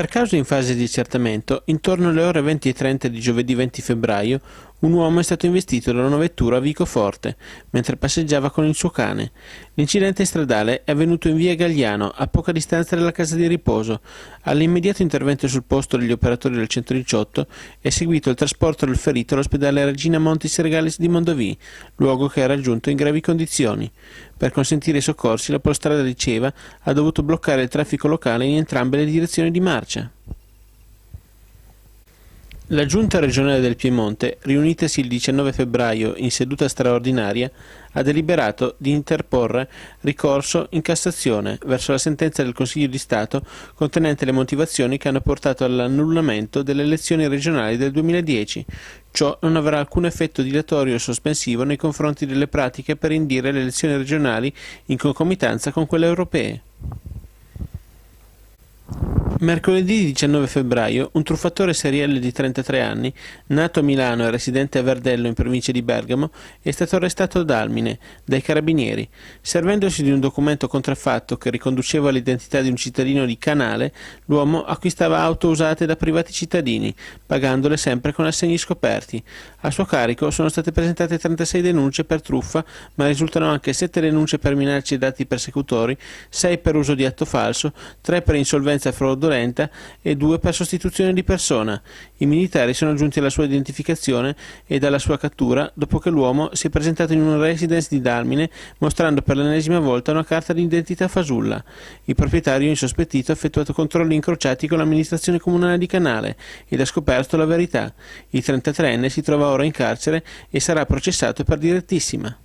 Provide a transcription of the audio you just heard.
Per caso in fase di accertamento, intorno alle ore 20.30 di giovedì 20 febbraio, un uomo è stato investito da una vettura a Vicoforte mentre passeggiava con il suo cane. L'incidente stradale è avvenuto in via Gagliano, a poca distanza dalla casa di riposo. All'immediato intervento sul posto degli operatori del 118 è seguito il trasporto del ferito all'ospedale Regina Montis Regalis di Mondovì, luogo che ha raggiunto in gravi condizioni. Per consentire i soccorsi, la polstrada di Ceva ha dovuto bloccare il traffico locale in entrambe le direzioni di marcia. La Giunta regionale del Piemonte, riunitasi il 19 febbraio in seduta straordinaria, ha deliberato di interporre ricorso in Cassazione verso la sentenza del Consiglio di Stato contenente le motivazioni che hanno portato all'annullamento delle elezioni regionali del 2010. Ciò non avrà alcun effetto dilatorio o sospensivo nei confronti delle pratiche per indire le elezioni regionali in concomitanza con quelle europee. Mercoledì 19 febbraio, un truffatore seriale di 33 anni, nato a Milano e residente a Verdello in provincia di Bergamo, è stato arrestato ad Almine dai carabinieri, servendosi di un documento contraffatto che riconduceva l'identità di un cittadino di Canale, l'uomo acquistava auto usate da privati cittadini, pagandole sempre con assegni scoperti. A suo carico sono state presentate 36 denunce per truffa, ma risultano anche 7 denunce per minacce e dati persecutori, 6 per uso di atto falso, 3 per insolvenza frodo Torrenta e due per sostituzione di persona. I militari sono giunti alla sua identificazione ed alla sua cattura dopo che l'uomo si è presentato in una residence di Darmine mostrando per l'ennesima volta una carta d'identità fasulla. Il proprietario insospettito ha effettuato controlli incrociati con l'amministrazione comunale di Canale ed ha scoperto la verità. Il 33enne si trova ora in carcere e sarà processato per direttissima.